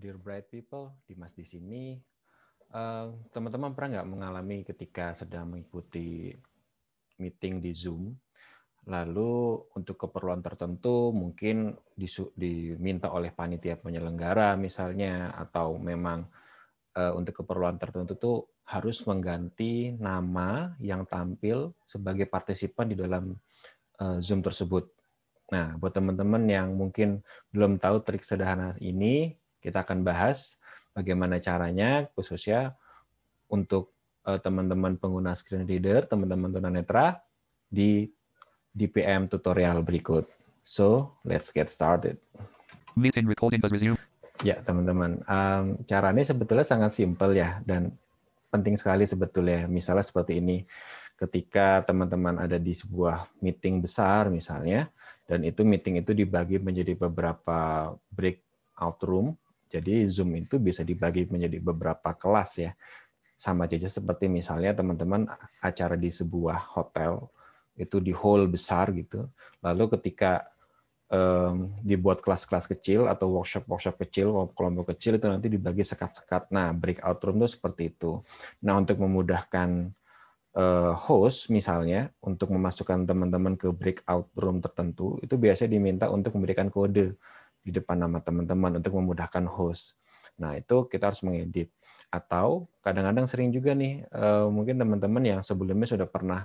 dear bright people, Dimas di sini. teman eh, teman-teman pernah nggak mengalami ketika sedang mengikuti meeting di Zoom, lalu untuk keperluan tertentu mungkin diminta oleh panitia penyelenggara misalnya, atau memang uh, untuk keperluan tertentu tuh harus mengganti nama yang tampil sebagai partisipan di dalam uh, Zoom tersebut. Nah, buat teman-teman yang mungkin belum tahu trik sederhana ini, kita akan bahas bagaimana caranya khususnya untuk eh, teman-teman pengguna screen reader, teman-teman tunanetra di DPM tutorial berikut. So, let's get started. Meeting recording was resumed. Ya, teman-teman. Um, caranya sebetulnya sangat simpel ya dan penting sekali sebetulnya. Misalnya seperti ini. Ketika teman-teman ada di sebuah meeting besar misalnya dan itu meeting itu dibagi menjadi beberapa breakout room jadi Zoom itu bisa dibagi menjadi beberapa kelas ya. Sama saja seperti misalnya teman-teman acara di sebuah hotel itu di hall besar gitu. Lalu ketika um, dibuat kelas-kelas kecil atau workshop-workshop kecil, kelompok kecil itu nanti dibagi sekat-sekat. Nah, breakout room itu seperti itu. Nah, untuk memudahkan uh, host misalnya untuk memasukkan teman-teman ke breakout room tertentu, itu biasanya diminta untuk memberikan kode di depan nama teman-teman untuk memudahkan host. Nah, itu kita harus mengedit. Atau kadang-kadang sering juga nih, eh, mungkin teman-teman yang sebelumnya sudah pernah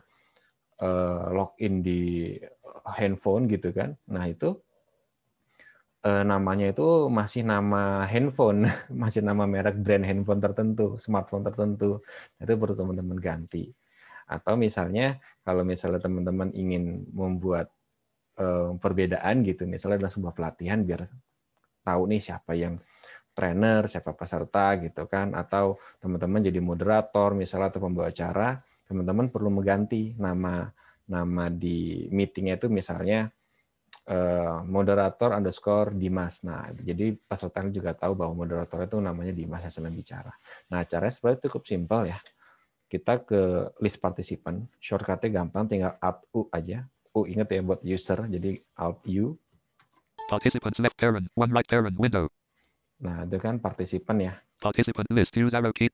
eh, login di handphone gitu kan. Nah, itu eh, namanya itu masih nama handphone, masih nama merek brand handphone tertentu, smartphone tertentu. Nah, itu perlu teman-teman ganti. Atau misalnya kalau misalnya teman-teman ingin membuat Eh, perbedaan gitu misalnya dalam sebuah pelatihan biar tahu nih siapa yang trainer siapa peserta gitu kan atau teman-teman jadi moderator misalnya atau pembawa acara teman-teman perlu mengganti nama nama di meetingnya itu misalnya eh, moderator underscore Dimas. Nah, jadi peserta juga tahu bahwa moderator itu namanya Dimas yang sedang bicara. Nah, caranya sebenarnya cukup simpel ya. Kita ke list participant, shortcutnya gampang, tinggal add u aja, U ingat ya buat user, jadi alt U. Participants left parent, one right parent window. Nah, itu kan participant ya. Participant list, use arrow key.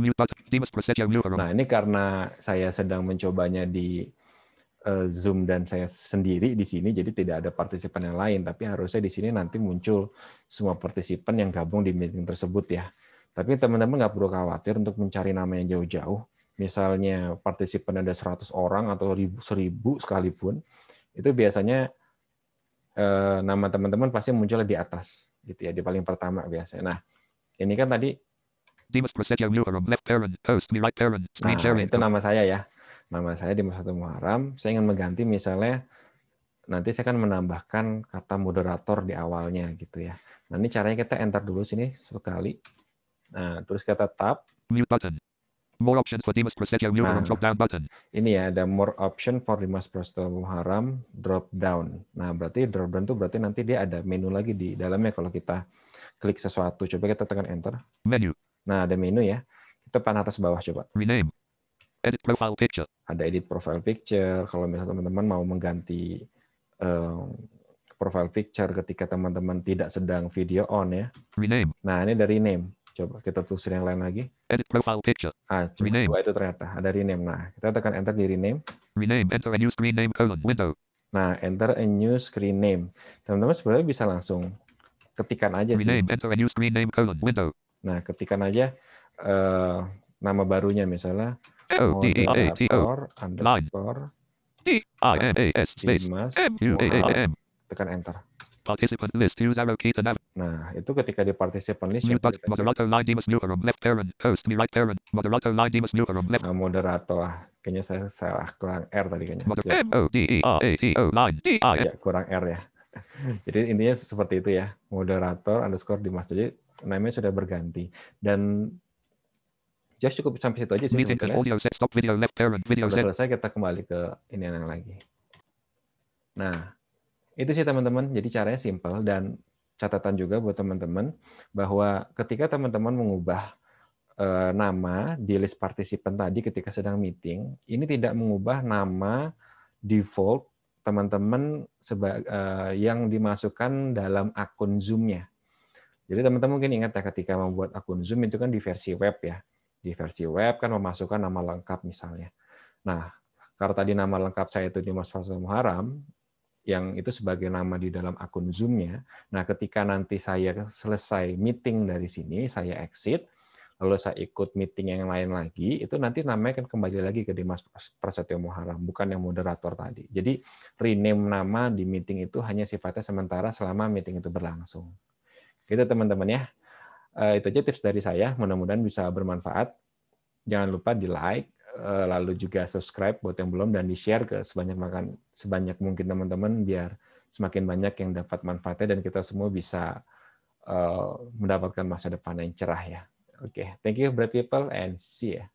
Nah, ini karena saya sedang mencobanya di uh, Zoom dan saya sendiri di sini, jadi tidak ada partisipan yang lain. Tapi harusnya di sini nanti muncul semua partisipan yang gabung di meeting tersebut ya. Tapi teman-teman nggak perlu khawatir untuk mencari nama yang jauh-jauh misalnya partisipan ada 100 orang atau 1000 sekalipun, itu biasanya eh, nama teman-teman pasti muncul di atas gitu ya, di paling pertama biasanya. Nah, ini kan tadi Dimas Prasetya left parent, host, oh, right parent, screen Nah, itu nama saya ya. Nama saya Dimas Satu Muharram. Saya ingin mengganti misalnya nanti saya akan menambahkan kata moderator di awalnya gitu ya. Nah, ini caranya kita enter dulu sini sekali. Nah, terus kita tap Mute button. More options for Dimas Prasetyo Muharram nah. drop down button. Ini ya ada more option for Dimas Prasetyo Muharram drop down. Nah, berarti drop down itu berarti nanti dia ada menu lagi di dalamnya kalau kita klik sesuatu. Coba kita tekan enter. Menu. Nah, ada menu ya. Kita pan atas bawah coba. Rename. Edit profile picture. Ada edit profile picture. Kalau misalnya teman-teman mau mengganti um, profile picture ketika teman-teman tidak sedang video on ya. Rename. Nah, ini dari name. Coba kita tulisin yang lain lagi. Edit profile picture. Ah, rename. itu ternyata ada rename. Nah, kita tekan enter di rename. Rename, enter a new screen name colon window. Nah, enter a new screen name. Teman-teman sebenarnya bisa langsung ketikan aja sih. Rename, enter a new screen name colon window. Nah, ketikan aja uh, nama barunya misalnya. o d a t O underscore m Tekan enter. Participant list, use arrow key to Nah, itu ketika di participant list yang moderator line new newroom left parent host me right parent moderator line dimas new left nah, moderator kayaknya saya salah kurang R tadi kayaknya. Moderator ya. M O D E, e iya, kurang R ya. Jadi intinya seperti itu ya. Moderator underscore dimas jadi namanya sudah berganti dan just cukup sampai situ aja sih. Meeting audio set stop video left parent video set. selesai kita kembali ke ini yang lagi. Nah, itu sih teman-teman. Jadi caranya simple dan catatan juga buat teman-teman bahwa ketika teman-teman mengubah eh, nama di list partisipan tadi ketika sedang meeting, ini tidak mengubah nama default teman-teman eh, yang dimasukkan dalam akun Zoom-nya. Jadi teman-teman mungkin ingat ya ketika membuat akun Zoom itu kan di versi web ya. Di versi web kan memasukkan nama lengkap misalnya. Nah, karena tadi nama lengkap saya itu Dimas Fasal Muharam, yang itu sebagai nama di dalam akun Zoom-nya. Nah, ketika nanti saya selesai meeting dari sini, saya exit, lalu saya ikut meeting yang lain lagi, itu nanti namanya akan kembali lagi ke Dimas Prasetyo Muharam, bukan yang moderator tadi. Jadi rename nama di meeting itu hanya sifatnya sementara selama meeting itu berlangsung. Gitu teman-teman ya. Eh, itu aja tips dari saya, mudah-mudahan bisa bermanfaat. Jangan lupa di like, Eh, lalu juga subscribe buat yang belum dan di-share ke sebanyak makan sebanyak mungkin teman-teman biar semakin banyak yang dapat manfaatnya dan kita semua bisa eh, mendapatkan masa depan yang cerah ya. Oke, okay. thank you brave people and see ya.